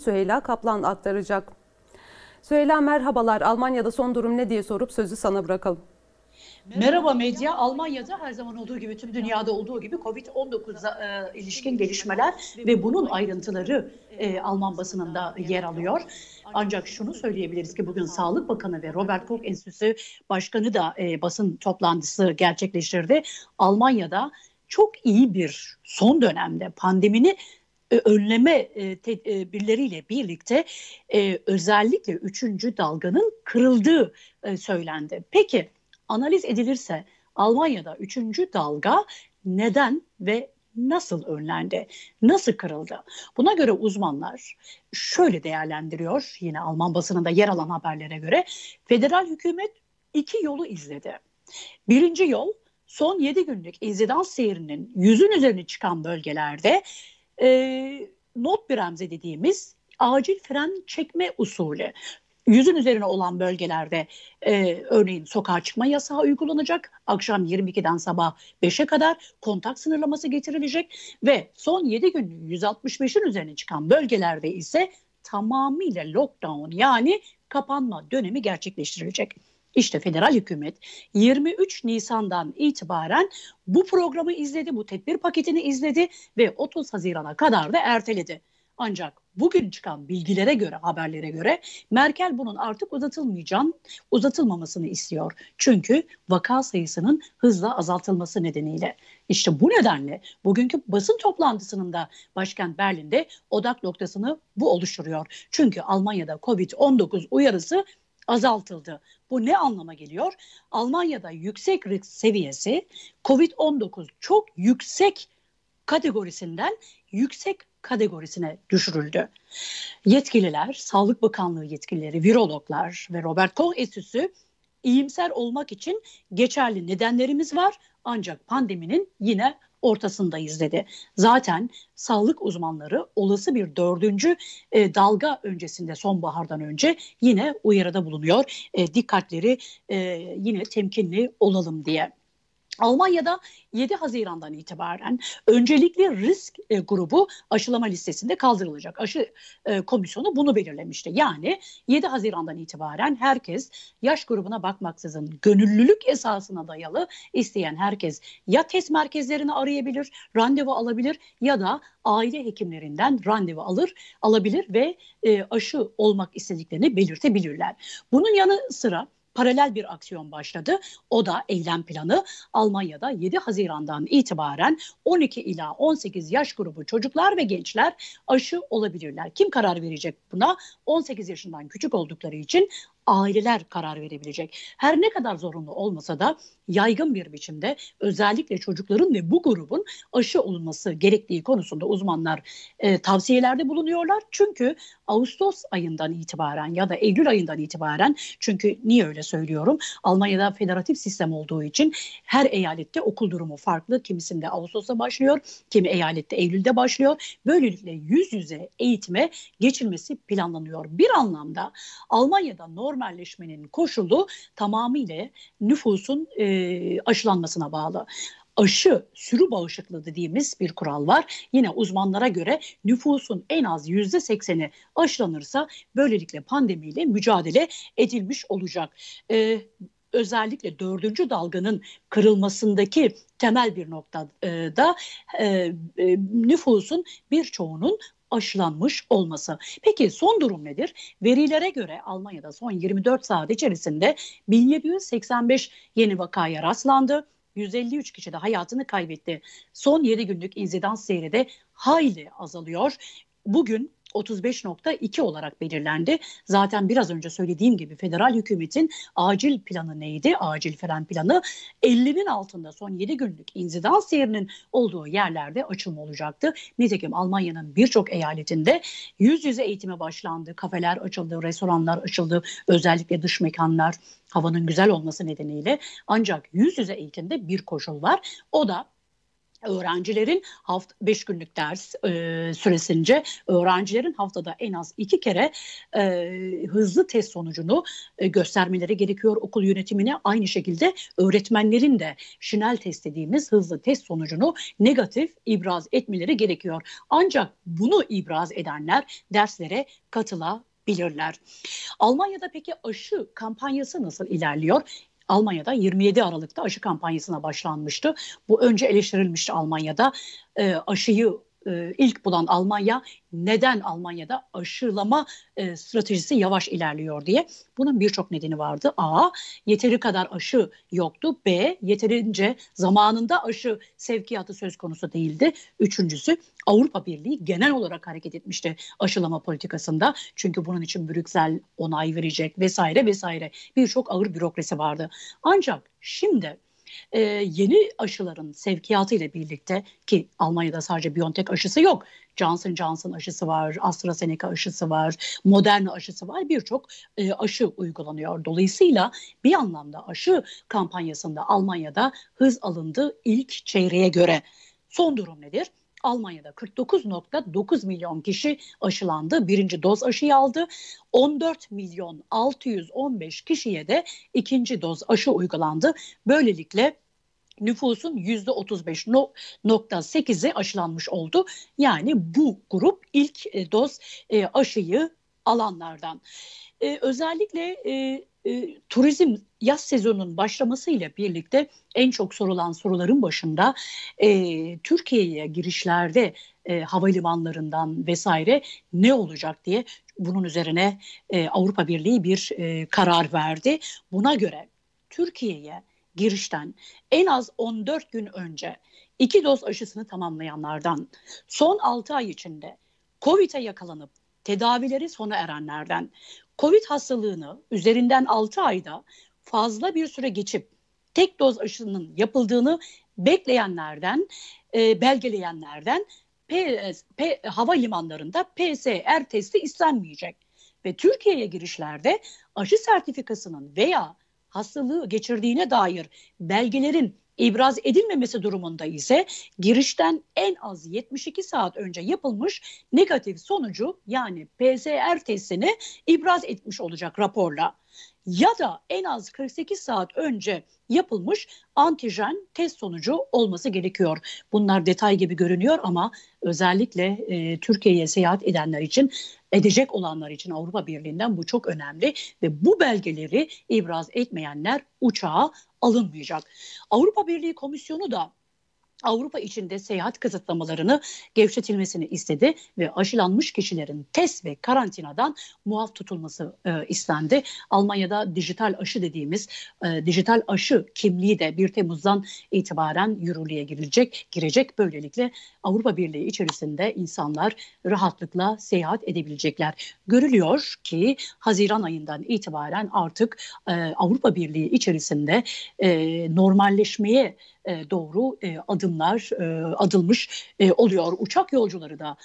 Süheyla Kaplan aktaracak. Süheyla merhabalar. Almanya'da son durum ne diye sorup sözü sana bırakalım. Merhaba medya. Almanya'da her zaman olduğu gibi tüm dünyada olduğu gibi Covid-19'a e, ilişkin gelişmeler ve bunun ayrıntıları e, Alman basınında yer alıyor. Ancak şunu söyleyebiliriz ki bugün Sağlık Bakanı ve Robert Koch Enstitüsü Başkanı da e, basın toplantısı gerçekleştirdi. Almanya'da çok iyi bir son dönemde pandemini önleme e, tedbirleriyle e, birlikte e, özellikle üçüncü dalganın kırıldığı söylendi. Peki analiz edilirse Almanya'da üçüncü dalga neden ve nasıl önlendi? Nasıl kırıldı? Buna göre uzmanlar şöyle değerlendiriyor. Yine Alman basınında yer alan haberlere göre federal hükümet iki yolu izledi. Birinci yol son 7 günlük inzidans seyirinin yüzün üzerine çıkan bölgelerde e, not bremze dediğimiz acil fren çekme usulü. Yüzün üzerine olan bölgelerde e, örneğin sokağa çıkma yasağı uygulanacak. Akşam 22'den sabah 5'e kadar kontak sınırlaması getirilecek ve son 7 gün 165'in üzerine çıkan bölgelerde ise tamamıyla lockdown yani kapanma dönemi gerçekleştirilecek. İşte federal hükümet 23 Nisan'dan itibaren bu programı izledi, bu tedbir paketini izledi ve 30 Haziran'a kadar da erteledi. Ancak bugün çıkan bilgilere göre, haberlere göre Merkel bunun artık uzatılmayacağını, uzatılmamasını istiyor. Çünkü vaka sayısının hızla azaltılması nedeniyle. İşte bu nedenle bugünkü basın toplantısının da başkent Berlin'de odak noktasını bu oluşturuyor. Çünkü Almanya'da Covid-19 uyarısı azaltıldı. Bu ne anlama geliyor? Almanya'da yüksek risk seviyesi COVID-19 çok yüksek kategorisinden yüksek kategorisine düşürüldü. Yetkililer, Sağlık Bakanlığı yetkilileri, virologlar ve Robert Koch Enstitüsü iyimser olmak için geçerli nedenlerimiz var ancak pandeminin yine ortasındayız dedi. Zaten sağlık uzmanları olası bir dördüncü e, dalga öncesinde sonbahardan önce yine uyarıda bulunuyor. E, dikkatleri e, yine temkinli olalım diye. Almanya'da 7 Haziran'dan itibaren öncelikli risk e, grubu aşılama listesinde kaldırılacak. Aşı e, komisyonu bunu belirlemişti. Yani 7 Haziran'dan itibaren herkes yaş grubuna bakmaksızın gönüllülük esasına dayalı isteyen herkes ya test merkezlerini arayabilir, randevu alabilir ya da aile hekimlerinden randevu alır, alabilir ve e, aşı olmak istediklerini belirtebilirler. Bunun yanı sıra paralel bir aksiyon başladı. O da eylem planı Almanya'da 7 Haziran'dan itibaren 12 ila 18 yaş grubu çocuklar ve gençler aşı olabilirler. Kim karar verecek buna? 18 yaşından küçük oldukları için aileler karar verebilecek. Her ne kadar zorunlu olmasa da yaygın bir biçimde özellikle çocukların ve bu grubun aşı olunması gerektiği konusunda uzmanlar e, tavsiyelerde bulunuyorlar. Çünkü Ağustos ayından itibaren ya da Eylül ayından itibaren çünkü niye öyle söylüyorum? Almanya'da federatif sistem olduğu için her eyalette okul durumu farklı. Kimisinde Ağustos'ta başlıyor, kimi eyalette Eylül'de başlıyor. Böylelikle yüz yüze eğitime geçilmesi planlanıyor. Bir anlamda Almanya'da normal normalleşmenin koşulu tamamıyla nüfusun e, aşılanmasına bağlı aşı sürü bağışıklığı dediğimiz bir kural var. Yine uzmanlara göre nüfusun en az yüzde sekseni aşılanırsa böylelikle pandemiyle mücadele edilmiş olacak. Ee, özellikle dördüncü dalganın kırılmasındaki temel bir noktada e, e, e nüfusun birçoğunun aşılanmış olması. Peki son durum nedir? Verilere göre Almanya'da son 24 saat içerisinde 1785 yeni vakaya rastlandı. 153 kişi de hayatını kaybetti. Son 7 günlük inzidans seyri de hayli azalıyor. Bugün 35.2 olarak belirlendi. Zaten biraz önce söylediğim gibi federal hükümetin acil planı neydi? Acil fren planı 50'nin altında son 7 günlük inzidal seyrinin olduğu yerlerde açılma olacaktı. Nitekim Almanya'nın birçok eyaletinde yüz yüze eğitime başlandı. Kafeler açıldı, restoranlar açıldı. Özellikle dış mekanlar havanın güzel olması nedeniyle. Ancak yüz yüze eğitimde bir koşul var. O da öğrencilerin hafta 5 günlük ders e, süresince öğrencilerin haftada en az iki kere e, hızlı test sonucunu e, göstermeleri gerekiyor okul yönetimine aynı şekilde öğretmenlerin de şinel test dediğimiz hızlı test sonucunu negatif ibraz etmeleri gerekiyor. Ancak bunu ibraz edenler derslere katıla bilirler. Almanya'da peki aşı kampanyası nasıl ilerliyor? Almanya'da 27 Aralık'ta aşı kampanyasına başlanmıştı. Bu önce eleştirilmişti Almanya'da. E, aşıyı e, ilk bulan Almanya neden Almanya'da aşılama e, stratejisi yavaş ilerliyor diye. Bunun birçok nedeni vardı. A. Yeteri kadar aşı yoktu. B. Yeterince zamanında aşı sevkiyatı söz konusu değildi. Üçüncüsü Avrupa Birliği genel olarak hareket etmişti aşılama politikasında. Çünkü bunun için Brüksel onay verecek vesaire vesaire birçok ağır bürokrasi vardı. Ancak şimdi e, yeni aşıların sevkiyatı ile birlikte ki Almanya'da sadece BioNTech aşısı yok. Johnson Johnson aşısı var, AstraZeneca aşısı var, Moderna aşısı var. Birçok e, aşı uygulanıyor. Dolayısıyla bir anlamda aşı kampanyasında Almanya'da hız alındı ilk çeyreğe göre. Son durum nedir? Almanya'da 49.9 milyon kişi aşılandı. Birinci doz aşıyı aldı. 14 milyon 615 kişiye de ikinci doz aşı uygulandı. Böylelikle nüfusun %35.8'i aşılanmış oldu. Yani bu grup ilk e, doz e, aşıyı alanlardan. Ee, özellikle e, e, turizm yaz sezonunun başlamasıyla birlikte en çok sorulan soruların başında e, Türkiye'ye girişlerde e, havalimanlarından vesaire ne olacak diye bunun üzerine e, Avrupa Birliği bir e, karar verdi. Buna göre Türkiye'ye girişten en az 14 gün önce iki doz aşısını tamamlayanlardan son 6 ay içinde COVID'e yakalanıp tedavileri sona erenlerden, Covid hastalığını üzerinden 6 ayda fazla bir süre geçip tek doz aşının yapıldığını bekleyenlerden, e, belgeleyenlerden P, P, hava limanlarında PCR testi istenmeyecek. Ve Türkiye'ye girişlerde aşı sertifikasının veya hastalığı geçirdiğine dair belgelerin ibraz edilmemesi durumunda ise girişten en az 72 saat önce yapılmış negatif sonucu yani PCR testini ibraz etmiş olacak raporla ya da en az 48 saat önce yapılmış antijen test sonucu olması gerekiyor. Bunlar detay gibi görünüyor ama özellikle e, Türkiye'ye seyahat edenler için edecek olanlar için Avrupa Birliği'nden bu çok önemli ve bu belgeleri ibraz etmeyenler uçağa alınmayacak. Avrupa Birliği Komisyonu da Avrupa içinde seyahat kısıtlamalarını gevşetilmesini istedi ve aşılanmış kişilerin test ve karantinadan muaf tutulması e, istendi. Almanya'da dijital aşı dediğimiz e, dijital aşı kimliği de 1 Temmuz'dan itibaren yürürlüğe girecek. girecek. Böylelikle Avrupa Birliği içerisinde insanlar rahatlıkla seyahat edebilecekler. Görülüyor ki Haziran ayından itibaren artık e, Avrupa Birliği içerisinde e, normalleşmeye e, doğru e, adımlar e, adılmış oluyor. Uçak yolcuları da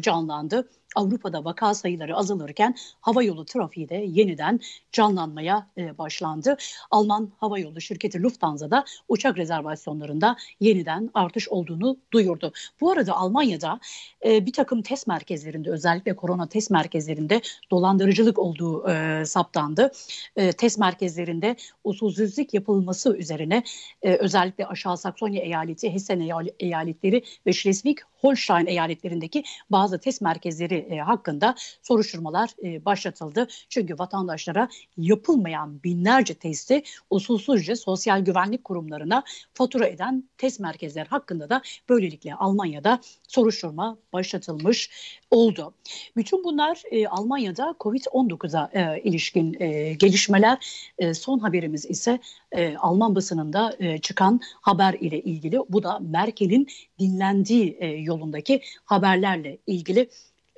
canlandı. Avrupa'da vaka sayıları azalırken hava yolu trafiği de yeniden canlanmaya e, başlandı. Alman hava yolu şirketi Lufthansa da uçak rezervasyonlarında yeniden artış olduğunu duyurdu. Bu arada Almanya'da e, bir takım test merkezlerinde özellikle korona test merkezlerinde dolandırıcılık olduğu e, saptandı. E, test merkezlerinde usulsüzlük yapılması üzerine e, özellikle Aşağı Saksonya eyaleti, Hessen eyaletleri ve Schleswig Holstein eyaletlerindeki bazı test merkezleri e, hakkında soruşturmalar e, başlatıldı. Çünkü vatandaşlara yapılmayan binlerce testi usulsüzce sosyal güvenlik kurumlarına fatura eden test merkezler hakkında da böylelikle Almanya'da soruşturma başlatılmış oldu. Bütün bunlar e, Almanya'da Covid-19'a e, ilişkin e, gelişmeler. E, son haberimiz ise e, Alman basınında e, çıkan haber ile ilgili. Bu da Merkel'in dinlendiği e, yolundaki haberlerle ilgili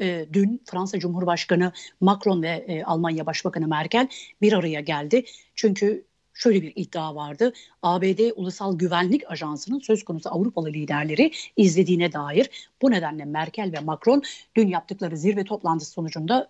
e, dün Fransa Cumhurbaşkanı Macron ve e, Almanya Başbakanı Merkel bir araya geldi. Çünkü şöyle bir iddia vardı. ABD Ulusal Güvenlik Ajansı'nın söz konusu Avrupalı liderleri izlediğine dair. Bu nedenle Merkel ve Macron dün yaptıkları zirve toplantısı sonucunda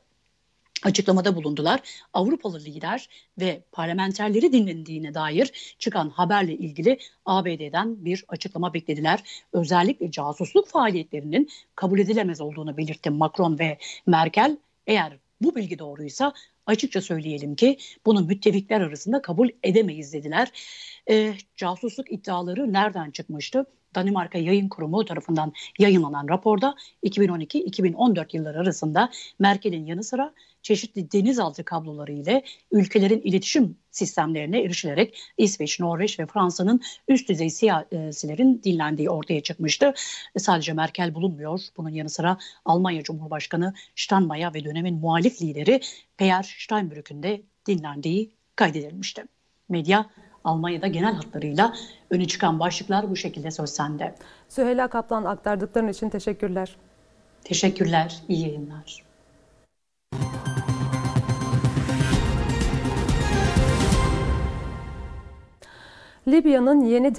açıklamada bulundular. Avrupalı lider ve parlamenterleri dinlendiğine dair çıkan haberle ilgili ABD'den bir açıklama beklediler. Özellikle casusluk faaliyetlerinin kabul edilemez olduğunu belirtti Macron ve Merkel. Eğer bu bilgi doğruysa açıkça söyleyelim ki bunu müttefikler arasında kabul edemeyiz dediler e, casusluk iddiaları nereden çıkmıştı? Danimarka Yayın Kurumu tarafından yayınlanan raporda 2012-2014 yılları arasında Merkel'in yanı sıra çeşitli denizaltı kabloları ile ülkelerin iletişim sistemlerine erişilerek İsveç, Norveç ve Fransa'nın üst düzey siyasilerin dinlendiği ortaya çıkmıştı. Sadece Merkel bulunmuyor. Bunun yanı sıra Almanya Cumhurbaşkanı Steinmeier ve dönemin muhalif lideri Peer Steinbrück'ün de dinlendiği kaydedilmişti. Medya Almanya'da genel hatlarıyla öne çıkan başlıklar bu şekilde söz sende. Süheyla Kaplan aktardıkların için teşekkürler. Teşekkürler, iyi yayınlar. Libya'nın yeni